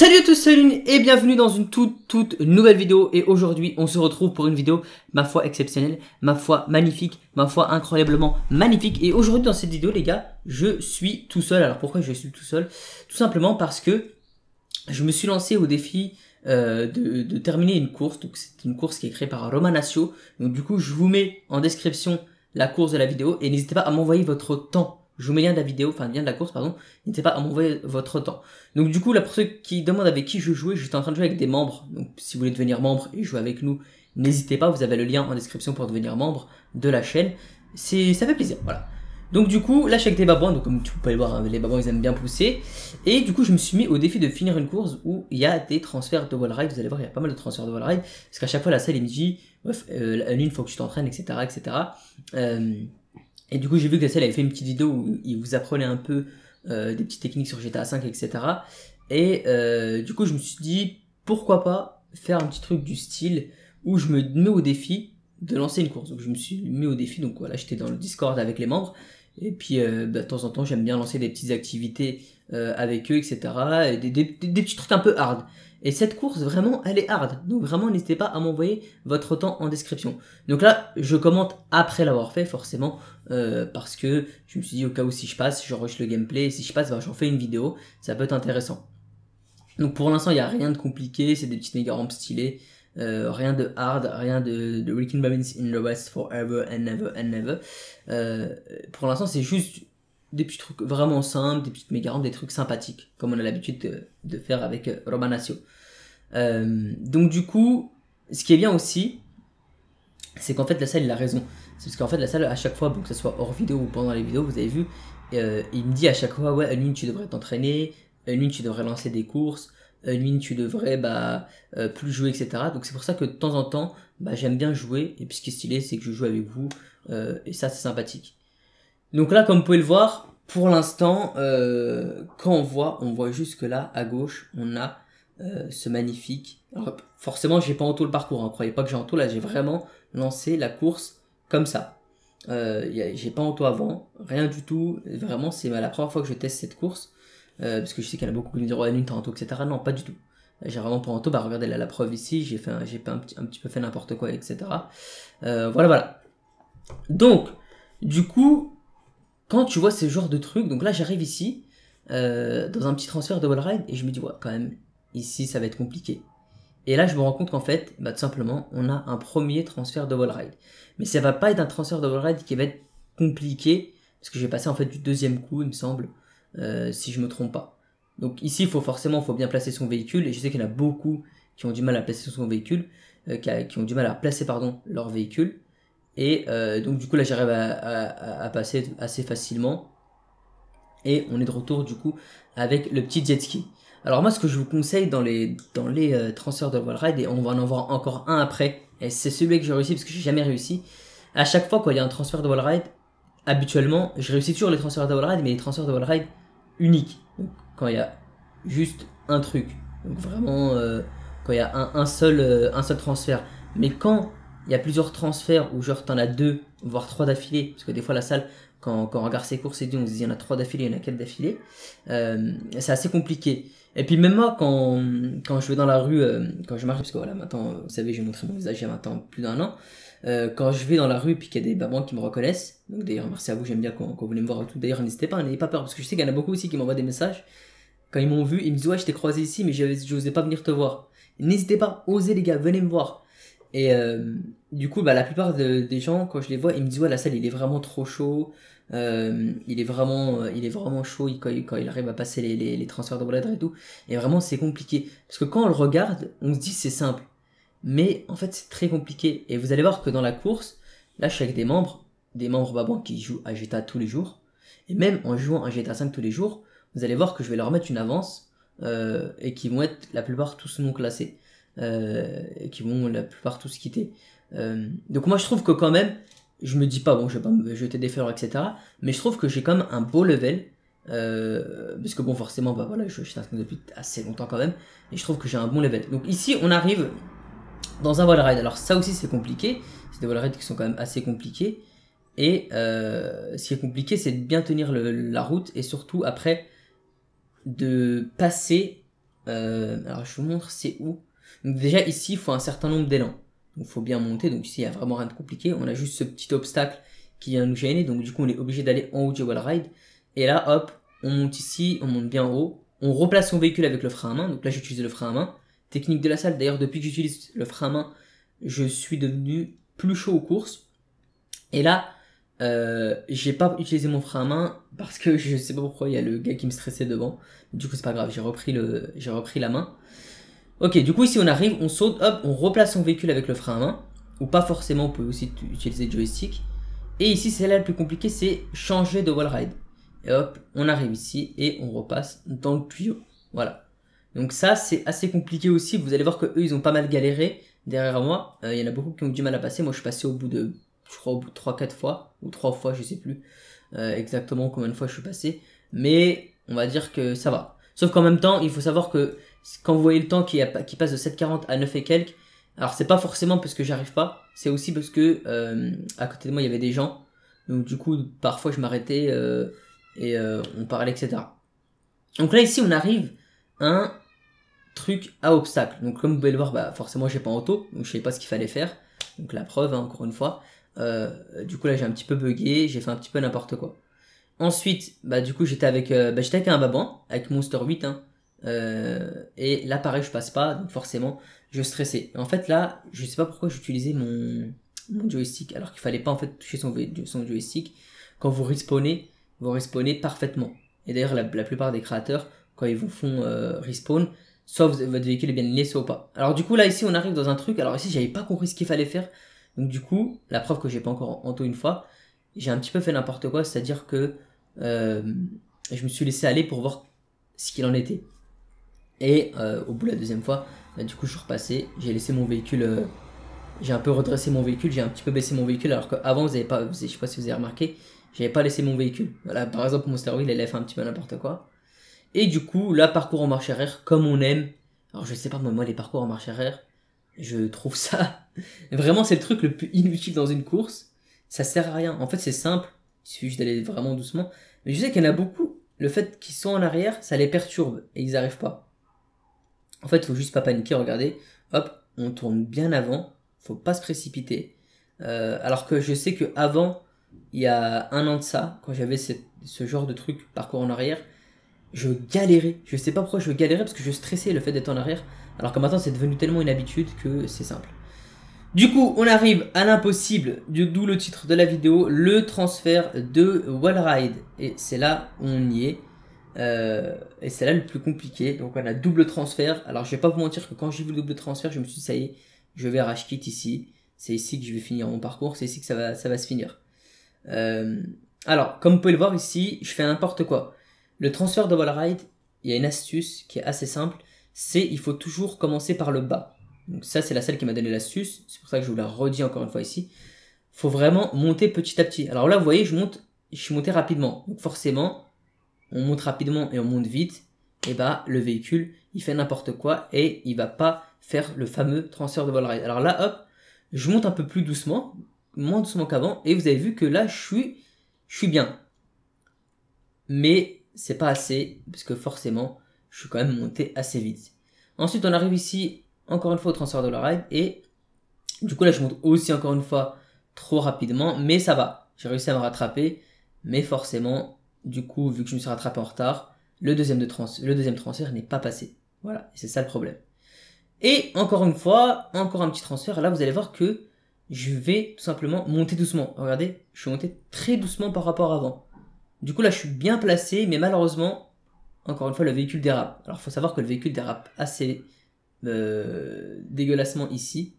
Salut à tous, salut et bienvenue dans une toute toute nouvelle vidéo et aujourd'hui on se retrouve pour une vidéo ma foi exceptionnelle, ma foi magnifique, ma foi incroyablement magnifique et aujourd'hui dans cette vidéo les gars je suis tout seul, alors pourquoi je suis tout seul Tout simplement parce que je me suis lancé au défi euh, de, terminer une course, donc c'est une course qui est créée par Romanasio donc du coup je vous mets en description la course de la vidéo et n'hésitez pas à m'envoyer votre temps je vous mets lien de la vidéo, enfin lien de la course, pardon, n'hésitez pas à m'envoyer votre temps. Donc du coup, là pour ceux qui demandent avec qui je jouais, j'étais en train de jouer avec des membres, donc si vous voulez devenir membre et jouer avec nous, n'hésitez pas, vous avez le lien en description pour devenir membre de la chaîne, c'est ça fait plaisir, voilà. Donc du coup, là je suis avec des babouins, donc comme tu peux le voir, hein, les babouins ils aiment bien pousser, et du coup je me suis mis au défi de finir une course où il y a des transferts de wall ride, vous allez voir il y a pas mal de transferts de wall ride, parce qu'à chaque fois la salle me bref, euh, l'une faut que tu t'entraînes, etc., etc., et du coup, j'ai vu que Gassel avait fait une petite vidéo où il vous apprenait un peu euh, des petites techniques sur GTA V, etc. Et euh, du coup, je me suis dit, pourquoi pas faire un petit truc du style où je me mets au défi de lancer une course. Donc, je me suis mis au défi. Donc, voilà, j'étais dans le Discord avec les membres. Et puis, euh, bah, de temps en temps, j'aime bien lancer des petites activités euh, avec eux, etc. Et des, des, petits trucs un peu hard. Et cette course, vraiment, elle est hard. Donc vraiment, n'hésitez pas à m'envoyer votre temps en description. Donc là, je commente après l'avoir fait, forcément, euh, parce que je me suis dit, au cas où si je passe, je rush le gameplay, si je passe, bah, j'en fais une vidéo, ça peut être intéressant. Donc pour l'instant, il n'y a rien de compliqué, c'est des petites méga rampes stylées, euh, rien de hard, rien de, de Wrecking in the West forever and never and never. pour l'instant, c'est juste des petits trucs vraiment simples, des petites mégarantes, des trucs sympathiques, comme on a l'habitude de, faire avec euh, Romanasio. Euh, donc du coup, ce qui est bien aussi, c'est qu'en fait la salle il a raison. C'est parce qu'en fait la salle à chaque fois, bon, que ce soit hors vidéo ou pendant les vidéos, vous avez vu, euh, il me dit à chaque fois, ouais, une tu devrais t'entraîner, une tu devrais lancer des courses, une tu devrais bah, plus jouer, etc. Donc c'est pour ça que de temps en temps, bah, j'aime bien jouer. Et puis ce qui est stylé, c'est que je joue avec vous et ça c'est sympathique. Donc là, comme vous pouvez le voir, pour l'instant, euh, quand on voit, on voit jusque là, à gauche, on a euh, ce magnifique. Alors, forcément, j'ai pas en tout le parcours. Hein. Croyez pas que j'ai en tout. Là, j'ai vraiment lancé la course comme ça. Euh, j'ai pas en tout avant, rien du tout. Vraiment, c'est la première fois que je teste cette course. Euh, parce que je sais qu'elle a beaucoup qui me disent Oh ah, t'as en tout, etc. Non, pas du tout. J'ai vraiment pas en tout. Bah, regardez là, la preuve ici. J'ai fait, un, un, un, petit peu fait n'importe quoi, etc. voilà, voilà. Donc, du coup, quand tu vois ce genre de truc, donc là j'arrive ici, euh, dans un petit transfert de Wallride, et je me dis, ouais, quand même, ici ça va être compliqué. Et là je me rends compte qu'en fait, bah, tout simplement, on a un premier transfert de Wallride. Mais ça va pas être un transfert de Wallride qui va être compliqué, parce que je vais passer en fait du deuxième coup, il me semble, euh, si je me trompe pas. Donc ici, il faut forcément, faut bien placer son véhicule, et je sais qu'il y en a beaucoup qui ont du mal à placer son véhicule, euh, qui, qui, ont du mal à placer pardon leur véhicule. Et euh, donc du coup là j'arrive à, passer assez facilement. Et on est de retour du coup avec le petit jet ski. Alors moi ce que je vous conseille dans les, dans les euh, transferts de wall ride, et on va en avoir encore un après, et c'est celui que j'ai réussi parce que j'ai jamais réussi. À chaque fois quand il y a un transfert de wall ride, habituellement je réussis toujours les transferts de wall ride, mais les transferts de wall ride uniques. Donc, quand il y a juste un truc. vraiment euh, quand il y a un, un seul, un seul transfert. Mais quand il y a plusieurs transferts où genre t'en as deux, voire trois d'affilée, parce que des fois la salle, quand, quand on regarde ses courses et dit on se dit il y en a trois d'affilée, il y en a quatre d'affilée, euh, c'est assez compliqué. Et puis même moi quand, quand je vais dans la rue, euh, quand je marche, parce que voilà maintenant, vous savez, j'ai montré mon visage il y a maintenant plus d'un an, euh, quand je vais dans la rue puis qu'il y a des babons qui me reconnaissent, donc d'ailleurs merci à vous, j'aime bien quand, vous venez me voir tout, d'ailleurs n'hésitez pas, hein, n'ayez pas peur, parce que je sais qu'il y en a beaucoup aussi qui m'envoient des messages, quand ils m'ont vu, ils me disent ouais je t'ai croisé ici mais j'osais pas venir te voir. N'hésitez pas, osez les gars, venez me voir et euh, du coup, bah, la plupart des gens, quand je les vois, ils me disent ouais, la salle, il est vraiment trop chaud. Euh, il est vraiment, euh, il est vraiment chaud il, quand, il arrive à passer les, les, transferts de Bladder et tout. Et vraiment, c'est compliqué parce que quand on le regarde, on se dit c'est simple, mais en fait, c'est très compliqué. Et vous allez voir que dans la course, là, je suis avec des membres, des membres babans qui jouent à GTA tous les jours, et même en jouant à GTA 5 tous les jours, vous allez voir que je vais leur mettre une avance et qui vont être la plupart tous non classés. Euh, et qui vont la plupart tous quitter. Euh, donc moi je trouve que quand même, je me dis pas bon je vais pas me jeter des fleurs etc mais je trouve que j'ai quand même un beau level euh, parce que bon forcément bah voilà je, je suis depuis assez longtemps quand même et je trouve que j'ai un bon level donc ici on arrive dans un wall ride alors ça aussi c'est compliqué c'est des wall rides qui sont quand même assez compliqués et euh, ce qui est compliqué c'est de bien tenir la route et surtout après de passer alors je vous montre c'est où donc déjà ici, il faut un certain nombre d'élan Donc il faut bien monter, donc ici il n'y a vraiment rien de compliqué, on a juste ce petit obstacle qui vient nous gêner, donc du coup on est obligé d'aller en haut du wall ride, et là hop, on monte ici, on monte bien en haut, on replace son véhicule avec le frein à main, donc là j'utilise le frein à main, technique de la salle, d'ailleurs depuis que j'utilise le frein à main, je suis devenu plus chaud aux courses, et là euh, j'ai pas utilisé mon frein à main parce que je sais pas pourquoi il y a le gars qui me stressait devant, du coup c'est pas grave, j'ai repris, le, j'ai repris la main, Ok, du coup, ici, on arrive, on saute, hop, on replace son véhicule avec le frein à main. Ou pas forcément, on peut aussi utiliser le joystick. Et ici, c'est là le plus compliqué, c'est changer de wall ride. Et hop, on arrive ici et on repasse dans le tuyau. Voilà. Donc ça, c'est assez compliqué aussi. Vous allez voir que ils ont pas mal galéré. Derrière moi, euh, il y en a beaucoup qui ont du mal à passer. Moi, je suis passé au bout de, je crois, au 3-4 fois, ou 3 fois, je sais plus euh, exactement combien de fois je suis passé. Mais on va dire que ça va. Sauf qu'en même temps, il faut savoir que quand vous voyez le temps qui, passe de 7,40 à 9 et quelques, alors c'est pas forcément parce que j'arrive pas, c'est aussi parce que euh, à côté de moi il y avait des gens, donc du coup parfois je m'arrêtais euh, et euh, on parlait etc. Donc là ici on arrive à un truc à obstacle. Donc comme vous pouvez le voir, bah forcément j'ai pas en auto, donc je savais pas ce qu'il fallait faire. Donc la preuve hein, encore une fois. du coup là j'ai un petit peu bugué, j'ai fait un petit peu n'importe quoi. Ensuite, bah du coup j'étais avec, bah, un babouin, avec Monster 8, euh, et là, pareil, je passe pas, donc forcément, je stressais. en fait, là, je sais pas pourquoi j'utilisais mon, joystick, alors qu'il fallait pas en fait toucher son, son joystick. Quand vous respawnez, vous respawnez parfaitement. Et d'ailleurs, la, plupart des créateurs, quand ils vous font euh, respawn, soit votre véhicule est bien laissé ou pas. Alors du coup, là, ici, on arrive dans un truc. Alors ici, j'avais pas compris ce qu'il fallait faire. Donc du coup, la preuve que j'ai pas encore en tout une fois, j'ai un petit peu fait n'importe quoi, c'est-à-dire que euh, je me suis laissé aller pour voir ce qu'il en était. Et euh, au bout de la deuxième fois, bah, du coup, je suis repassé. J'ai laissé mon véhicule. Euh, j'ai un peu redressé mon véhicule. J'ai un petit peu baissé mon véhicule. Alors qu'avant, vous avez pas. je sais pas si vous avez remarqué. J'avais pas laissé mon véhicule. Voilà, par exemple, mon steering wheel, elle a fait un petit peu n'importe quoi. Et du coup, là, parcours en marche arrière, comme on aime. Alors, je sais pas, moi, moi les parcours en marche arrière, je trouve ça. vraiment, c'est le truc le plus inutile dans une course. Ça sert à rien. En fait, c'est simple. Il suffit juste d'aller vraiment doucement. Mais je sais qu'il y en a beaucoup. Le fait qu'ils sont en arrière, ça les perturbe. Et ils n'arrivent pas. En fait, il faut juste pas paniquer, regardez, hop, on tourne bien avant, faut pas se précipiter. Euh, alors que je sais que avant, il y a un an de ça, quand j'avais ce genre de truc parcours en arrière, je galérais. Je sais pas pourquoi je galérais parce que je stressais le fait d'être en arrière. Alors que maintenant, c'est devenu tellement une habitude que c'est simple. Du coup, on arrive à l'impossible, d'où le titre de la vidéo, le transfert de Wallride. Et c'est là où on y est. Euh, et c'est là le plus compliqué. Donc on a double transfert. Alors je vais pas vous mentir que quand j'ai vu le double transfert, je me suis dit ça y est, je vais kit ici. C'est ici que je vais finir mon parcours, c'est ici que ça va, ça va se finir. Euh, alors, comme vous pouvez le voir ici, je fais n'importe quoi. Le transfert de Wallride, il y a une astuce qui est assez simple, c'est il faut toujours commencer par le bas. Donc ça, c'est la seule qui m'a donné l'astuce, c'est pour ça que je vous la redis encore une fois ici. faut vraiment monter petit à petit. Alors là, vous voyez, je monte, je suis monté rapidement. Donc forcément, on monte rapidement et on monte vite, et bah le véhicule il fait n'importe quoi et il va pas faire le fameux transfert de vol ride. Alors là hop, je monte un peu plus doucement, moins doucement qu'avant, et vous avez vu que là je suis, je suis bien. Mais c'est pas assez, parce que forcément je suis quand même monté assez vite. Ensuite on arrive ici encore une fois au transfert de la ride et du coup là je monte aussi encore une fois trop rapidement, mais ça va. J'ai réussi à me rattraper, mais forcément du coup, vu que je me suis rattrapé en retard, le deuxième, de trans le deuxième transfert n'est pas passé. Voilà, c'est ça le problème. Et encore une fois, encore un petit transfert. Là, vous allez voir que je vais tout simplement monter doucement. Regardez, je suis monté très doucement par rapport à avant. Du coup, là, je suis bien placé, mais malheureusement, encore une fois, le véhicule dérape. Alors, il faut savoir que le véhicule dérape assez euh, dégueulassement ici,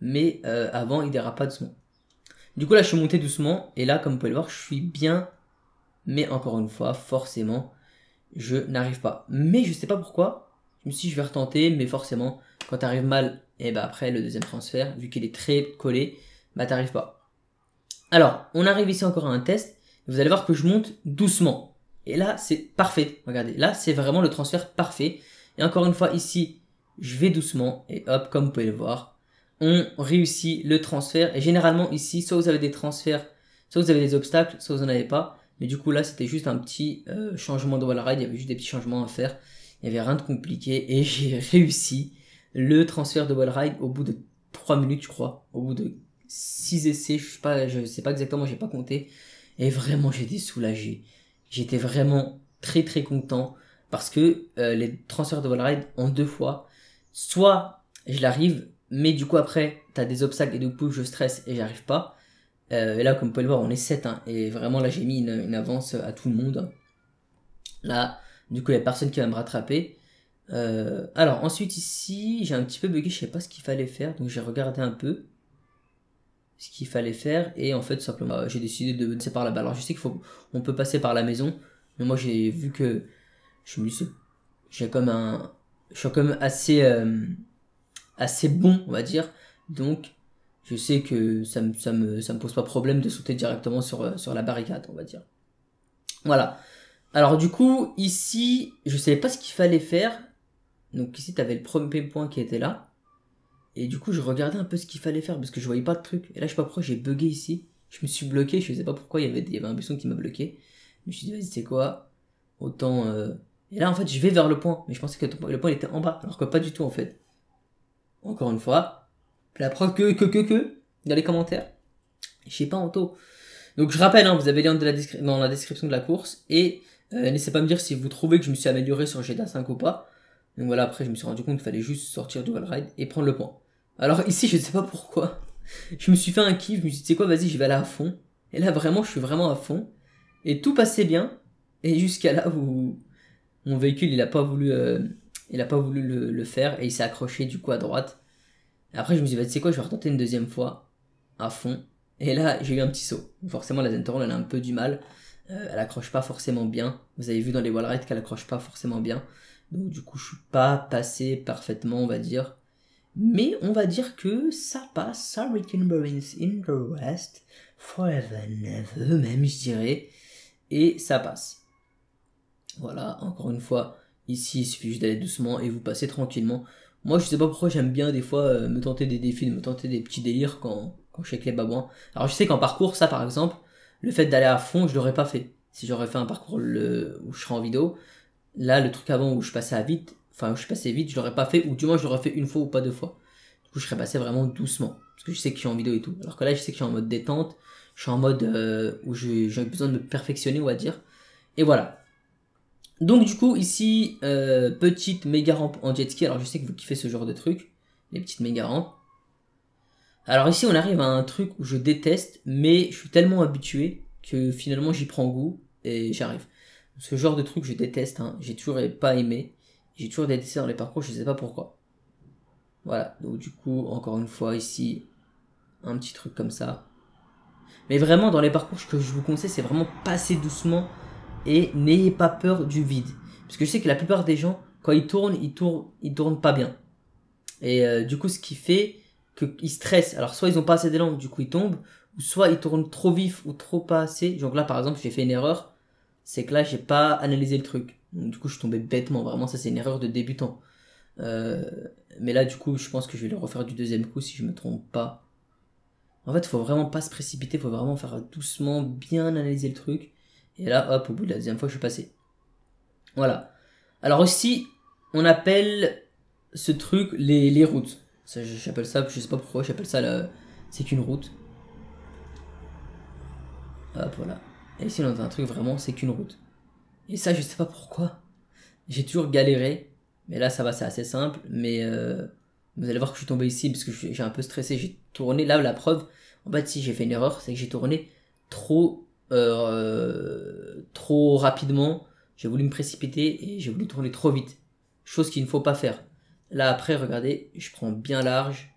mais euh, avant, il dérape pas doucement. Du coup, là, je suis monté doucement, et là, comme vous pouvez le voir, je suis bien mais encore une fois, forcément, je n'arrive pas. Mais je sais pas pourquoi. Je me suis dit, je vais retenter, mais forcément, quand arrives mal, et eh ben après le deuxième transfert, vu qu'il est très collé, bah t'arrives pas. Alors, on arrive ici encore à un test. Vous allez voir que je monte doucement. Et là, c'est parfait. Regardez, là, c'est vraiment le transfert parfait. Et encore une fois, ici, je vais doucement. Et hop, comme vous pouvez le voir, on réussit le transfert. Et généralement, ici, soit vous avez des transferts, soit vous avez des obstacles, soit vous n'en avez pas. Mais du coup, là, c'était juste un petit euh, changement de wallride. Il y avait juste des petits changements à faire. Il n'y avait rien de compliqué. Et j'ai réussi le transfert de wallride au bout de 3 minutes, je crois. Au bout de 6 essais, je ne pas, je sais pas exactement, j'ai pas compté. Et vraiment, j'ai j'étais soulagé. J'étais vraiment très très content parce que euh, les transferts de wallride en deux fois, soit je l'arrive, mais du coup après, t'as des obstacles et du coup je stresse et j'arrive pas. Euh, et là, comme vous pouvez le voir, on est 7. Hein, et vraiment, là, j'ai mis une, avance à tout le monde. Là, du coup, il n'y a personne qui va me rattraper. Euh, alors, ensuite, ici, j'ai un petit peu bugué. Je ne sais pas ce qu'il fallait faire. Donc, j'ai regardé un peu ce qu'il fallait faire. Et en fait, simplement, j'ai décidé de passer par là-bas. Alors, je sais qu'on on peut passer par la maison. Mais moi, j'ai vu que je me suis... J'ai comme un... Je suis comme assez... Euh, assez bon, on va dire. Donc, je sais que ça me, ça me, pose pas problème de sauter directement sur, euh, sur la barricade, on va dire. Voilà. Alors du coup, ici, je savais pas ce qu'il fallait faire. Donc ici, t'avais le premier point qui était là. Et du coup, je regardais un peu ce qu'il fallait faire parce que je voyais pas de truc. Et là, je sais pas pourquoi j'ai bugué ici. Je me suis bloqué, je sais pas pourquoi, il y avait, un buisson qui m'a bloqué. Je me suis dit, vas-y, c'est quoi Autant... Euh, et là, en fait, je vais vers le point. Mais je pensais que le point, était en bas. Alors que pas du tout, en fait. Encore une fois, la preuve que, que, que, que, dans les commentaires. Je sais pas, Anto. Donc je rappelle, hein, vous avez le lien la dans la description de la course. Et euh, n'hésitez pas à me dire si vous trouvez que je me suis amélioré sur GTA 5 ou pas. Donc voilà, après je me suis rendu compte qu'il fallait juste sortir du wall ride et prendre le point. Alors ici, je sais pas pourquoi. Je me suis fait un kiff, je me suis dit, c'est quoi, vas-y, je vais aller à fond. Et là, vraiment, je suis vraiment à fond. Et tout passait bien. Et jusqu'à là où mon véhicule, il a pas voulu, euh, il a pas voulu le faire et il s'est accroché du coup à droite. Après, je me suis dit, c'est bah, tu sais quoi, je vais retenter une deuxième fois à fond. Et là, j'ai eu un petit saut. Forcément, la Zen elle a un peu du mal. Euh, elle accroche pas forcément bien. Vous avez vu dans les wall qu'elle accroche pas forcément bien. Donc, du coup, je suis pas passé parfaitement, on va dire. Mais on va dire que ça passe, ça Burns in the West, forever never même, je dirais. Et ça passe. Voilà, encore une fois, ici, il suffit juste d'aller doucement et vous passez tranquillement. Moi, je sais pas pourquoi j'aime bien des fois euh, me tenter des défis, me tenter des petits délires quand, quand je suis avec les babouins. Alors, je sais qu'en parcours, ça par exemple, le fait d'aller à fond, je l'aurais pas fait. Si j'aurais fait un parcours le, où je serais en vidéo, là, le truc avant où je passais à vite, enfin, où je passais vite, je l'aurais pas fait, ou du moins, je l'aurais fait une fois ou pas deux fois. Du coup, je serais passé vraiment doucement, parce que je sais que je suis en vidéo et tout. Alors que là, je sais que je suis en mode détente, je suis en mode euh, où j'ai besoin de me perfectionner, on va dire. Et voilà. Donc du coup ici, euh, petite méga rampe en jet ski. Alors je sais que vous kiffez ce genre de truc, les petites méga rampes. Alors ici on arrive à un truc où je déteste, mais je suis tellement habitué que finalement j'y prends goût et j'arrive. Ce genre de truc je déteste, hein. j'ai toujours pas aimé, j'ai toujours détesté dans les parcours, je sais pas pourquoi. Voilà, donc du coup encore une fois ici, un petit truc comme ça. Mais vraiment dans les parcours que je vous conseille c'est vraiment passer doucement et n'ayez pas peur du vide. Parce que je sais que la plupart des gens, quand ils tournent, ils tournent, ils tournent pas bien. Et euh, du coup, ce qui fait qu'ils stressent. Alors, soit ils ont pas assez d'élan, du coup ils tombent, ou soit ils tournent trop vif ou trop pas assez. Donc là, par exemple, j'ai fait une erreur, c'est que là, j'ai pas analysé le truc. du coup, je suis tombé bêtement. Vraiment, ça, c'est une erreur de débutant. Euh, mais là, du coup, je pense que je vais le refaire du deuxième coup si je me trompe pas. En fait, faut vraiment pas se précipiter, faut vraiment faire doucement, bien analyser le truc. Et là, hop, au bout de la deuxième fois, je suis passé. Voilà. Alors aussi, on appelle ce truc les, routes. j'appelle ça, je sais pas pourquoi, j'appelle ça la... C'est qu'une route. Hop, voilà. Et ici, on a un truc vraiment, c'est qu'une route. Et ça, je sais pas pourquoi. J'ai toujours galéré. Mais là, ça va, c'est assez simple. Mais euh, vous allez voir que je suis tombé ici parce que j'ai un peu stressé. J'ai tourné. Là, la preuve, en fait, si j'ai fait une erreur, c'est que j'ai tourné trop euh, trop rapidement, j'ai voulu me précipiter et j'ai voulu tourner trop vite. Chose qu'il ne faut pas faire. Là après, regardez, je prends bien large.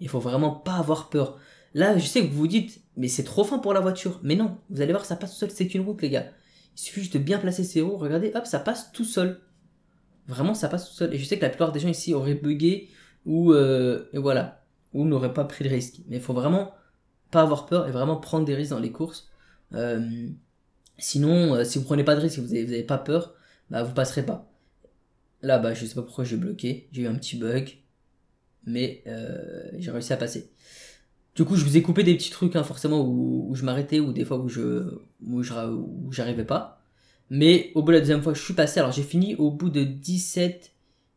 Il faut vraiment pas avoir peur. Là, je sais que vous vous dites, mais c'est trop fin pour la voiture. Mais non, vous allez voir, ça passe tout seul. C'est une route, les gars. Il suffit juste de bien placer ses roues. Regardez, hop, ça passe tout seul. Vraiment, ça passe tout seul. Et je sais que la plupart des gens ici auraient bugué ou euh, voilà, ou n'auraient pas pris de risque. Mais il faut vraiment pas avoir peur et vraiment prendre des risques dans les courses. Euh, sinon, euh, si vous prenez pas de risque, vous n'avez pas peur, bah vous passerez pas. Là, bah je sais pas pourquoi j'ai bloqué, j'ai eu un petit bug, mais euh, j'ai réussi à passer. Du coup, je vous ai coupé des petits trucs, hein, forcément, où, je m'arrêtais, ou des fois où je, où j'arrivais pas. Mais au bout de la deuxième fois, je suis passé. Alors, j'ai fini au bout de 17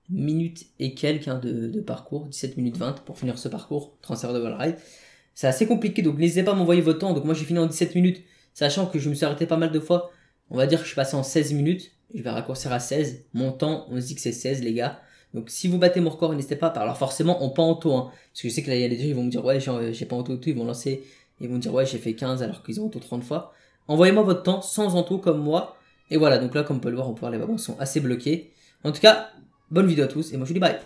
minutes et quelques hein, de, parcours, 17 minutes 20 pour finir ce parcours, transfert de ride. C'est assez compliqué, donc n'hésitez pas à m'envoyer votre temps. Donc, moi, j'ai fini en 17 minutes. Sachant que je me suis arrêté pas mal de fois. On va dire que je suis passé en 16 minutes. Je vais raccourcir à 16. Mon temps, on se dit que c'est 16, les gars. Donc si vous battez mon record, n'hésitez pas. Alors forcément, on pas en taux. Hein. parce que je sais que là, il y a des gens, ils vont me dire, ouais, euh, j'ai pas en taux tout. Ils vont lancer, ils vont me dire, ouais, j'ai fait 15 alors qu'ils ont en taux 30 fois. Envoyez-moi votre temps sans en taux comme moi. Et voilà, donc là, comme on peut le voir, on peut voir les babans sont assez bloqués. En tout cas, bonne vidéo à tous et moi je vous dis bye.